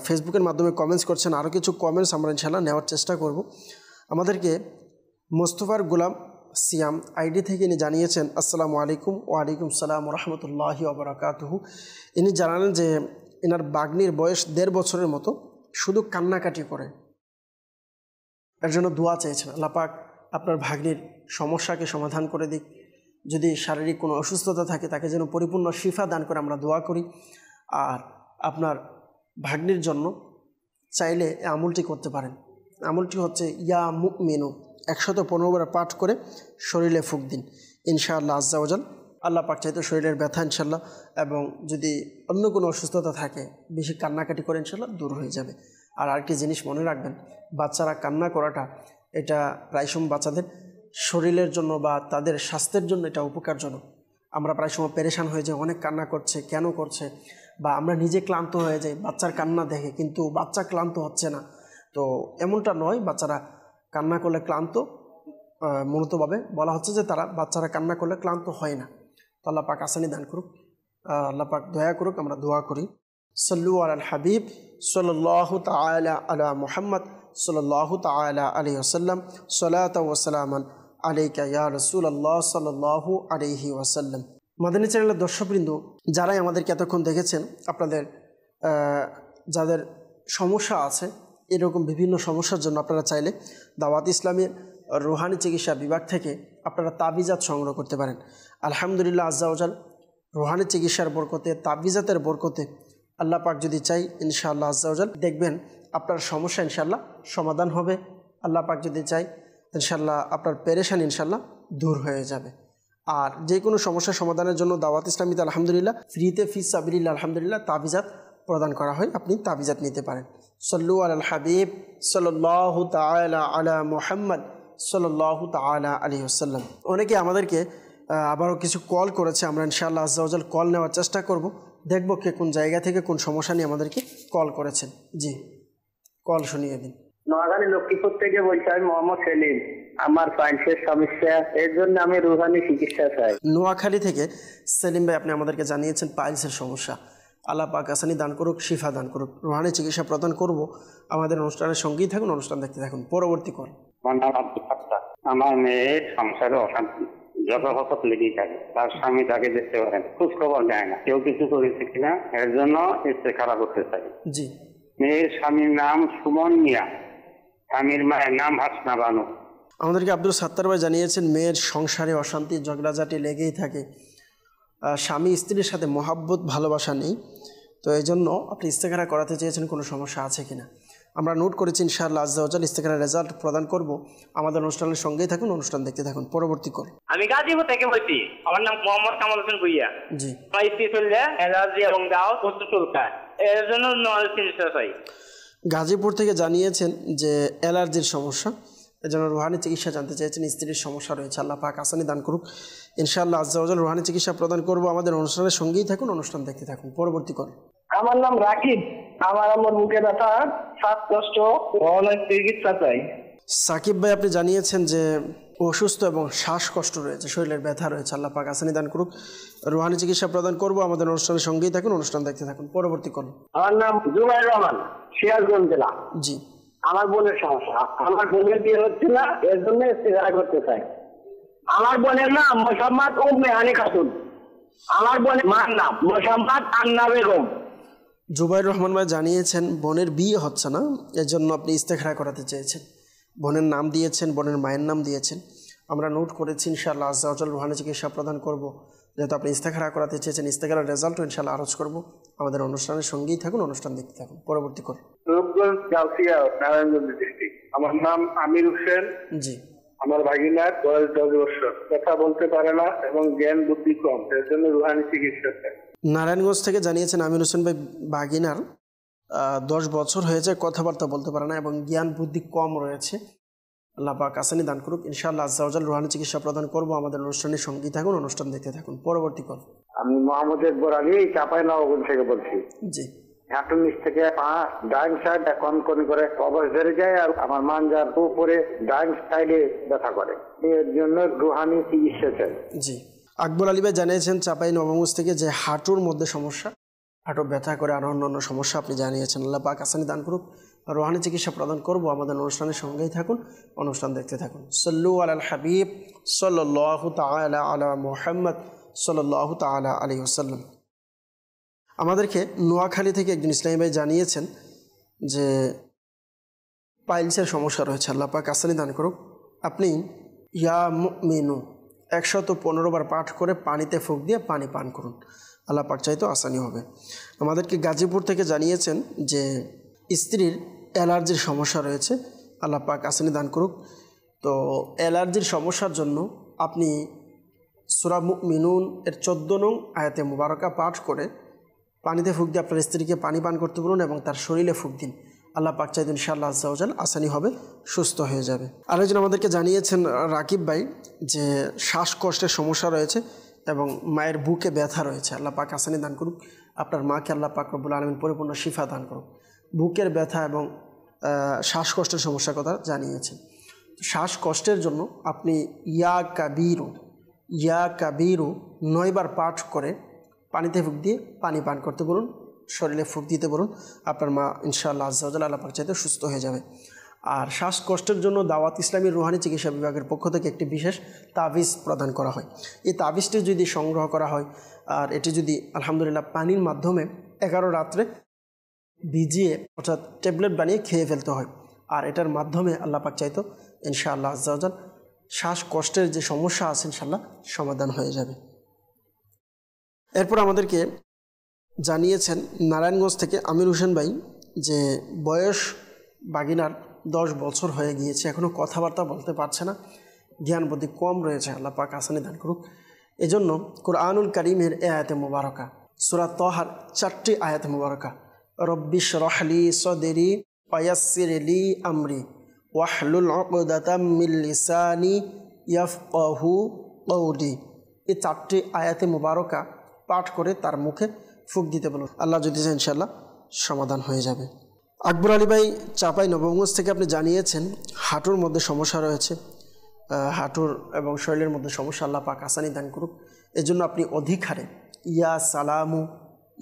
ফেসবুকের মাধ্যমে কমেন্টস করছেন আরও কিছু কমেন্টস আমরা ইনশাল্লাহ নেওয়ার চেষ্টা করব আমাদেরকে মোস্তফার গোলাম সিয়াম আইডি থেকে ইনি জানিয়েছেন আসসালামু আলাইকুম ওয়ালাইকুম সালাম রহমতুল্লাহি ওবরাকাতহু ইনি জানালেন যে এনার বাগ্নির বয়স দেড় বছরের মতো শুধু কান্নাকাটি করে এর জন্য দোয়া চেয়েছেন আল্লাপাক আপনার ভাগ্নির সমস্যাকে সমাধান করে দিক যদি শারীরিক কোনো অসুস্থতা থাকে তাকে যেন পরিপূর্ণ শিফা দান করে আমরা দোয়া করি আর আপনার ভাগ্নির জন্য চাইলে আমলটি করতে পারেন আমলটি হচ্ছে ইয়া মুক মেনু একশত পনেরোবার পাঠ করে শরীরে ফুক দিন ইনশাআল্লাহ আজ্জাওজাল আল্লাহ পাক চাইতে শরীরের ব্যথা ইনশাল্লাহ এবং যদি অন্য কোনো অসুস্থতা থাকে বেশি কান্নাকাটি করে ইনশাল্লাহ দূর হয়ে যাবে আর আর কি জিনিস মনে রাখবেন বাচ্চারা কান্না করাটা এটা প্রায় সময় বাচ্চাদের শরীরের জন্য বা তাদের স্বাস্থ্যের জন্য এটা উপকারজনক আমরা প্রায় সময় পেরেশান হয়ে যাই অনেক কান্না করছে কেন করছে বা আমরা নিজে ক্লান্ত হয়ে যাই বাচ্চার কান্না দেখে কিন্তু বাচ্চা ক্লান্ত হচ্ছে না তো এমনটা নয় বাচ্চারা কান্না করলে ক্লান্ত মূলতভাবে বলা হচ্ছে যে তারা বাচ্চারা কান্না করলে ক্লান্ত হয় না তো আল্লাহ পাক আসানি দান করুক আল্লাহ পাক দয়া করুক আমরা দোয়া করি সল্লু আল হাবিব সল্লাহ তালা আলা মোহাম্মদ সল্লাহ তালা আলী ওসাল্লাম সলাত ওসালামান আলাইকা ইয়া রসুল আল্লাহ সাল্লাহ আলিহি ওসাল্লাম মাদানী চ্যানেলের দর্শকবৃন্দ যারাই আমাদেরকে এতক্ষণ দেখেছেন আপনাদের যাদের সমস্যা আছে এরকম বিভিন্ন সমস্যার জন্য আপনারা চাইলে দাওয়াত ইসলামের রোহানি চিকিৎসা বিভাগ থেকে আপনারা তাবিজাত সংগ্রহ করতে পারেন আলহামদুলিল্লাহ আজ্জাউজাল রুহানি চিকিৎসার বরকতে তাবিজাতের বরকতে আল্লাহ পাক যদি চাই ইনশাআল্লাহ আজ্জাউজাল দেখবেন আপনার সমস্যা ইনশাল্লাহ সমাধান হবে আল্লাহ পাক যদি চাই ইনশাল্লাহ আপনার পেরেশান ইনশাল্লাহ দূর হয়ে যাবে আর যে কোনো সমস্যা সমাধানের জন্য দাওয়াত ইসলামীতে আলহামদুলিল্লাহ ফ্রিতে ফিস সাবিল্লা আলহামদুলিল্লাহ তাবিজাত প্রদান করা হয় আপনি তাবিজাত নিতে পারেন সল্লু আল হাবিব সল্লাহ তালা আলা মোহাম্মদ সল্লাহ তালা আলী আসাল্লাম অনেকে আমাদেরকে আবারও কিছু কল করেছে আমরা ইনশাআল্লাহ আজাল কল নেওয়ার চেষ্টা করব দেখব কে কোন জায়গা থেকে কোন সমস্যা নিয়ে আমাদেরকে কল করেছেন জি কল শুনিয়ে দিন নোয়াখালী লক্ষ্মীপুর থেকে বলছি আমি মোহাম্মদ সেলিম আমার পাইলসের সমস্যা এর জন্য আমি রুহানি চিকিৎসা চাই নোয়াখালী থেকে সেলিম ভাই আপনি আমাদেরকে জানিয়েছেন পাইলসের সমস্যা আল্লাহ পাক আসানি দান করুক শিফা দান করুক রোহানি চিকিৎসা প্রদান করব আমাদের অনুষ্ঠানের সঙ্গেই থাকুন অনুষ্ঠান দেখতে থাকুন পরবর্তী কল আমার মেয়ের সংসারে অশান্তি যথাযথ লেগেই থাকে তার স্বামী তাকে দেখতে পারেন খোঁজ খবর দেয় না কেউ কিছু করেছে কিনা এর জন্য খারাপ করতে চাই জি মেয়ের স্বামীর নাম সুমন মিয়া স্বামীর মায়ের নাম হাসনা বানু আমাদেরকে আব্দুল সাত্তার ভাই জানিয়েছেন মেয়ের সংসারে অশান্তি ঝগড়াঝাটি লেগেই থাকে স্বামী স্ত্রীর সাথে মহাব্বত ভালোবাসা নেই তো এই জন্য আপনি ইস্তেকারা করাতে চেয়েছেন কোনো সমস্যা আছে কি না আমরা নোট করেছি ইনশাআল্লাহ আজাল ইস্তেকারের রেজাল্ট প্রদান করব আমাদের অনুষ্ঠানের সঙ্গেই থাকুন অনুষ্ঠান দেখতে থাকুন পরবর্তী কর আমি গাজীপুর থেকে বলছি আমার নাম মোহাম্মদ কামাল হোসেন ভুইয়া জি আমার স্ত্রী চলে অ্যালার্জি এবং দাও ওষুধ চুলকা এর জন্য নলেজ গাজীপুর থেকে জানিয়েছেন যে অ্যালার্জির সমস্যা এজন্য রুহানি চিকিৎসা জানতে চেয়েছেন স্ত্রীর সমস্যা রয়েছে আল্লাহ পাক আসানি দান করুক ইনশাআল্লাহ আজ্জাল রুহানি চিকিৎসা প্রদান করব আমাদের অনুষ্ঠানের সঙ্গেই থাকুন অনুষ্ঠান দেখতে থাকুন পরবর্তী কল আমার নাম রাকিব আমার আমার মুখে ব্যথা সাত কষ্ট অনেক চিকিৎসা চাই সাকিব ভাই আপনি জানিয়েছেন যে অসুস্থ এবং শ্বাসকষ্ট রয়েছে শরীরের ব্যথা রয়েছে আল্লাহ পাক আসানি দান করুক রুহানি চিকিৎসা প্রদান করব আমাদের অনুষ্ঠানের সঙ্গেই থাকুন অনুষ্ঠান দেখতে থাকুন পরবর্তী কল আমার নাম জুমাই রহমান সিরাজগঞ্জ জেলা জি আমার বোনের সমস্যা আমার বোনের বিয়ে হচ্ছে না এর জন্য ইস্তেজারা করতে চাই আমার বোনের নাম মোসাম্মদ ও মেহানি খাতুন আমার বোনের মার নাম মোসাম্মদ আন্না বেগম জুবাইর রহমান ভাই জানিয়েছেন বোনের বিয়ে হচ্ছে না এর জন্য আপনি ইস্তেখারা করাতে চেয়েছেন বোনের নাম দিয়েছেন বোনের মায়ের নাম দিয়েছেন আমরা নোট করেছি ইনশাআল্লাহ আজ আজাউজল রুহানি চিকিৎসা প্রদান করব যেহেতু আপনি ইস্তেখারা করাতে চেয়েছেন ইস্তেখারার রেজাল্টও ইনশাআল্লাহ আরজ করব আমাদের অনুষ্ঠানের সঙ্গেই থাকুন অনুষ্ঠান দেখতে থাকুন পরবর্তী করে রূপগঞ্জ জালসিয়া নারায়ণগঞ্জ ডিস্ট্রিক্ট আমার নাম আমির হোসেন জি আমার ভাগিনার বয়স দশ বছর কথা বলতে পারে না এবং জ্ঞান বুদ্ধি কম এর জন্য রুহানি চিকিৎসক নারায়ণগঞ্জ থেকে জানিয়েছেন আমির হোসেন ভাই বাগিনার দশ বছর হয়েছে কথাবার্তা বলতে পারে না এবং জ্ঞান বুদ্ধি কম রয়েছে আল্লাহ পাক আসানি দান করুক ইনশাআল্লাহ আজাল রুহানি চিকিৎসা প্রদান করব আমাদের অনুষ্ঠানে সঙ্গী থাকুন অনুষ্ঠান দেখতে থাকুন পরবর্তী কল আমি মোহাম্মদ একবর আলী চাপাই নবাবগঞ্জ থেকে বলছি জি হাঁটুর নিচ থেকে পা ডাইন সাইড কন কন করে কবচ ধরে যায় আর আমার মানজার উপরে ডাইন সাইডে ব্যথা করে এর জন্য রুহানি চিকিৎসা চাই জি আকবর আলী ভাই জানিয়েছেন চাপাই নবমুজ থেকে যে হাঁটুর মধ্যে সমস্যা হাঁটু ব্যথা করে আরও অন্য সমস্যা আপনি জানিয়েছেন আল্লাহ পাক আসানি দান করুক রোহানি চিকিৎসা প্রদান করব আমাদের অনুষ্ঠানের সঙ্গেই থাকুন অনুষ্ঠান দেখতে থাকুন সল্লু আল হাবিব সল্লাহ তালা আলা মোহাম্মদ সল্লাহ তালা আলী ওসাল্লাম আমাদেরকে নোয়াখালী থেকে একজন ইসলামী ভাই জানিয়েছেন যে পাইলসের সমস্যা রয়েছে আল্লাহ পাক আসানি দান করুক আপনি ইয়া মিনু একশত পনেরো বার পাঠ করে পানিতে ফুক দিয়ে পানি পান করুন আল্লাহ পাক চাইতো আসানি হবে আমাদেরকে গাজীপুর থেকে জানিয়েছেন যে স্ত্রীর অ্যালার্জির সমস্যা রয়েছে আল্লাহ পাক আসানি দান করুক তো অ্যালার্জির সমস্যার জন্য আপনি সুরা মিনুন এর চোদ্দ নং আয়াতে মুবারকা পাঠ করে পানিতে ফুক দিয়ে আপনার স্ত্রীকে পানি পান করতে বলুন এবং তার শরীরে ফুক দিন আল্লাহ পাক চাইদ ইনশাআল্লাহ আজাউজাল আসানি হবে সুস্থ হয়ে যাবে আরেকজন আমাদেরকে জানিয়েছেন রাকিব ভাই যে শ্বাসকষ্টের সমস্যা রয়েছে এবং মায়ের বুকে ব্যথা রয়েছে আল্লাহ পাক আসানি দান করুক আপনার মাকে আল্লাহ পাক রব্বুল আলমিন পরিপূর্ণ শিফা দান করুক বুকের ব্যথা এবং শ্বাসকষ্টের সমস্যার কথা জানিয়েছেন শ্বাসকষ্টের জন্য আপনি ইয়া কাবিরু ইয়া কাবিরু নয়বার পাঠ করে পানিতে ফুক দিয়ে পানি পান করতে বলুন শরীরে ফুক দিতে বলুন আপনার মা ইনশাআল্লাহ আজ্জাল আল্লাহ পাক চাইতে সুস্থ হয়ে যাবে আর শ্বাসকষ্টের জন্য দাওয়াত ইসলামী রুহানি চিকিৎসা বিভাগের পক্ষ থেকে একটি বিশেষ তাবিজ প্রদান করা হয় এই তাবিজটি যদি সংগ্রহ করা হয় আর এটি যদি আলহামদুলিল্লাহ পানির মাধ্যমে এগারো রাত্রে ভিজিয়ে অর্থাৎ ট্যাবলেট বানিয়ে খেয়ে ফেলতে হয় আর এটার মাধ্যমে আল্লাহ পাক চাইতো ইনশাআল্লাহ আজ্জাল শ্বাসকষ্টের যে সমস্যা আছে ইনশাল্লাহ সমাধান হয়ে যাবে এরপর আমাদেরকে জানিয়েছেন নারায়ণগঞ্জ থেকে আমির হোসেন ভাই যে বয়স বাগিনার দশ বছর হয়ে গিয়েছে এখনও কথাবার্তা বলতে পারছে না জ্ঞান বুদ্ধি কম রয়েছে আল্লাহ পাক আসানি দান করুক এজন্য কোরআনুল করিমের এ আয়তে মোবারকা সুরা তহার চারটি আয়াত মোবারকা রব্বিশ রহলি সদেরি ওয়াসির লি আমরি ওয়াহলুল লিসানি ইয়াফ অহু কৌলি এই চারটি আয়াতে মোবারকা পাঠ করে তার মুখে ফুক দিতে বলুন আল্লাহ যদি ইনশাল্লাহ সমাধান হয়ে যাবে আকবর আলী ভাই চাপাই নবমগঞ্জ থেকে আপনি জানিয়েছেন হাঁটুর মধ্যে সমস্যা রয়েছে হাঁটুর এবং শরীরের মধ্যে সমস্যা আল্লাহ পাক আসানি দান করুক এজন্য আপনি অধিক হারে ইয়া সালামু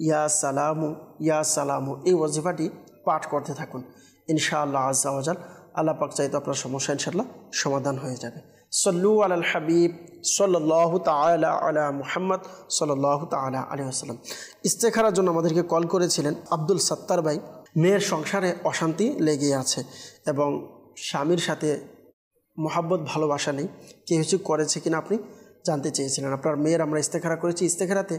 ইয়া সালামু ইয়া সালামু এই ওয়াজিফাটি পাঠ করতে থাকুন ইনশাআল্লাহ আজ আল্লাহ পাক চাইতে আপনার সমস্যা ইনশাআল্লাহ সমাধান হয়ে যাবে সল্লু আল হাবিব সল্লাহ তালা আলা মুহাম্মদ সল্লাহ তালা আলী আসসালাম ইস্তেখারার জন্য আমাদেরকে কল করেছিলেন আব্দুল সত্তার ভাই মেয়ের সংসারে অশান্তি লেগে আছে এবং স্বামীর সাথে মহাব্বত ভালোবাসা নেই কে কিছু করেছে কিনা আপনি জানতে চেয়েছিলেন আপনার মেয়ের আমরা ইস্তেখারা করেছি ইস্তেখারাতে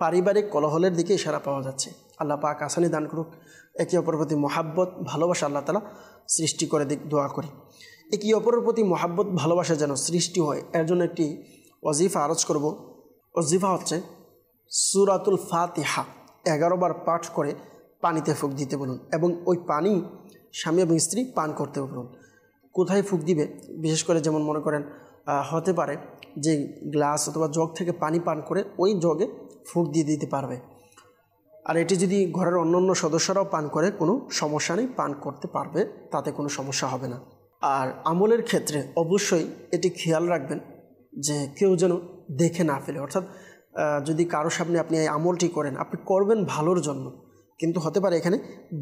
পারিবারিক কলহলের দিকে ইশারা পাওয়া যাচ্ছে আল্লাহ পাক আসানি দান করুক একে অপর প্রতি মহাব্বত ভালোবাসা আল্লাহ তালা সৃষ্টি করে দিক দোয়া করি একে অপরের প্রতি মহাব্বত ভালোবাসা যেন সৃষ্টি হয় এর জন্য একটি অজিফা আরজ করব অজিফা হচ্ছে সুরাতুল ফাতিহা এগারোবার পাঠ করে পানিতে ফুক দিতে বলুন এবং ওই পানি স্বামী এবং স্ত্রী পান করতে বলুন কোথায় ফুক দিবে বিশেষ করে যেমন মনে করেন হতে পারে যে গ্লাস অথবা জগ থেকে পানি পান করে ওই জগে ফুক দিয়ে দিতে পারবে আর এটি যদি ঘরের অন্য অন্য সদস্যরাও পান করে কোনো সমস্যা নেই পান করতে পারবে তাতে কোনো সমস্যা হবে না আর আমলের ক্ষেত্রে অবশ্যই এটি খেয়াল রাখবেন যে কেউ যেন দেখে না ফেলে অর্থাৎ যদি কারো সামনে আপনি এই আমলটি করেন আপনি করবেন ভালোর জন্য কিন্তু হতে পারে এখানে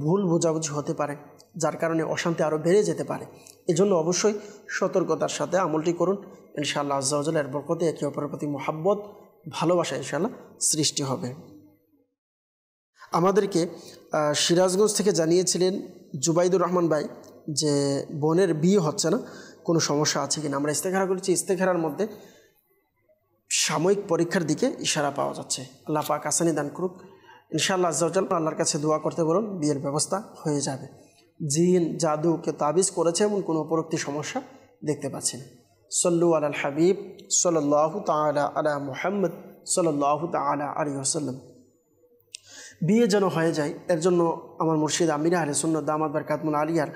ভুল বোঝাবুঝি হতে পারে যার কারণে অশান্তি আরও বেড়ে যেতে পারে এজন্য অবশ্যই সতর্কতার সাথে আমলটি করুন ইনশাআল্লাহ আজ্জাউজাল এর বরকতে একে অপরের প্রতি মহাব্বত ভালোবাসা ইনশাআল্লাহ সৃষ্টি হবে আমাদেরকে সিরাজগঞ্জ থেকে জানিয়েছিলেন জুবাইদুর রহমান ভাই যে বোনের বিয়ে হচ্ছে না কোনো সমস্যা আছে কিনা আমরা ইস্তেখারা করেছি ইস্তেখারার মধ্যে সাময়িক পরীক্ষার দিকে ইশারা পাওয়া যাচ্ছে আল্লাহ পাক আসানি দান করুক ইনশাআল্লাহ আজ্জাল আল্লাহর কাছে দোয়া করতে বলুন বিয়ের ব্যবস্থা হয়ে যাবে জিন জাদু কেউ তাবিজ করেছে এমন কোনো উপরোক্তি সমস্যা দেখতে পাচ্ছি না সল্লু আলাল হাবিব সল্লাহ তালা আলা মোহাম্মদ সল্লাহ তালা আলী ওসাল্লাম বিয়ে যেন হয়ে যায় এর জন্য আমার মুর্শিদ আমিরা আলে সুন্নত দামাদ বারকাতমুল আলিয়ার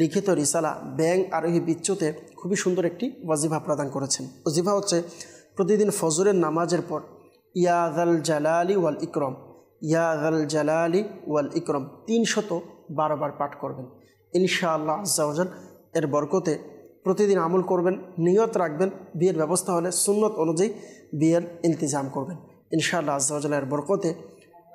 লিখিত রিসালা ব্যাংক আরোহী বিচ্ছুতে খুবই সুন্দর একটি ওয়াজিফা প্রদান করেছেন ওজিফা হচ্ছে প্রতিদিন ফজরের নামাজের পর ইয়াদাল জালালি ওয়াল ইকরম ইয়াদাল জালালি ওয়াল ইকরম তিনশত বারবার পাঠ করবেন ইনশাআল্লাহ আজাল এর বরকতে প্রতিদিন আমল করবেন নিয়ত রাখবেন বিয়ের ব্যবস্থা হলে সুন্নত অনুযায়ী বিয়ের ইন্তজাম করবেন ইনশাআল্লাহ এর বরকতে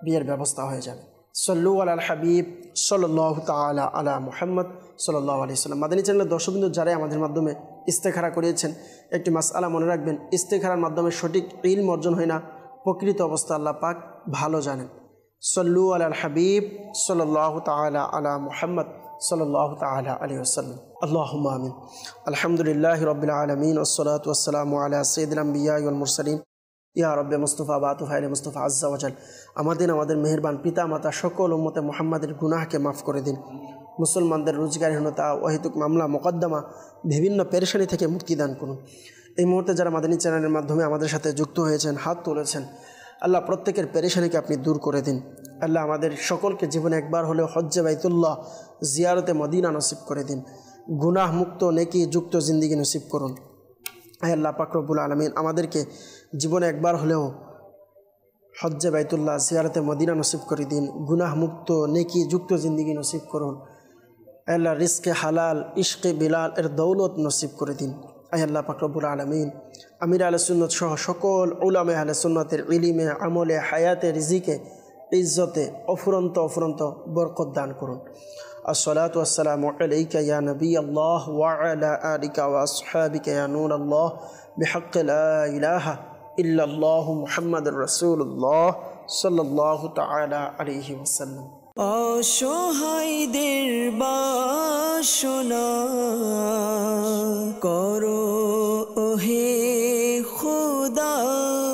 বিয়ের ব্যবস্থা হয়ে যাবে সল্লু আল হাবিব সল্লাহ তালা আলা মোহাম্মদ সাল্লাহ আলি সাল্লাম মাদানী চ্যানেলের দর্শকবিন্দু যারাই আমাদের মাধ্যমে ইস্তেখারা করিয়েছেন একটি মাস আলা মনে রাখবেন ইস্তেখারার মাধ্যমে সঠিক ঋণ অর্জন হয় না প্রকৃত অবস্থা আল্লাহ পাক ভালো জানেন সল্লু আল হাবিব সল্লাহ তালা আলা মোহাম্মদ সল্লাহ তালা আলী আসসালাম আল্লাহ আমিন আলহামদুলিল্লাহ রবিল আলমিন ওসলাত ওসালাম আলা সঈদুলাম্বিয়াল মুরসালিম ইয়া রব্বে মুস্তফা আলী মুস্তফা আজ্জাওয়াজাল আমাদের আমাদের মেহরবান পিতা মাতা সকল উম্মতে মোহাম্মদের গুনাহকে মাফ করে দিন মুসলমানদের রোজগারহীনতা অহেতুক মামলা মোকদ্দমা বিভিন্ন পেরেশানি থেকে মুক্তি দান করুন এই মুহূর্তে যারা মাদানী চ্যানেলের মাধ্যমে আমাদের সাথে যুক্ত হয়েছেন হাত তুলেছেন আল্লাহ প্রত্যেকের পেরেশানিকে আপনি দূর করে দিন আল্লাহ আমাদের সকলকে জীবনে একবার হলেও হজ্জে বাইতুল্লাহ জিয়ারতে মদিনা নসিব করে দিন গুনাহ মুক্ত নেকি যুক্ত জিন্দিগি নসিব করুন আল্লাহ পাকরবুল আলমিন আমাদেরকে জীবনে একবার হলেও হজ্জে বাইতুল্লাহ জিয়ারতে মদিনা নসিব করে দিন গুনাহ মুক্ত নেকি যুক্ত জিন্দিগি নসিব করুন আল্লাহ রিস্কে হালাল ইশকে বিলাল এর দৌলত নসিব করে দিন আহ আল্লাহ পাকরবুল আলমিন আমির আলসুন্নত সহ সকল উলামে আলসুন্নতের ইলিমে আমলে হায়াতে রিজিকে ইজ্জতে অফুরন্ত অফুরন্ত বরকত দান করুন আসসালাত আসসালাম আলাইকা ইয়া নবী আল্লাহ অসহায়দের বাসনা করো ওহে খুদা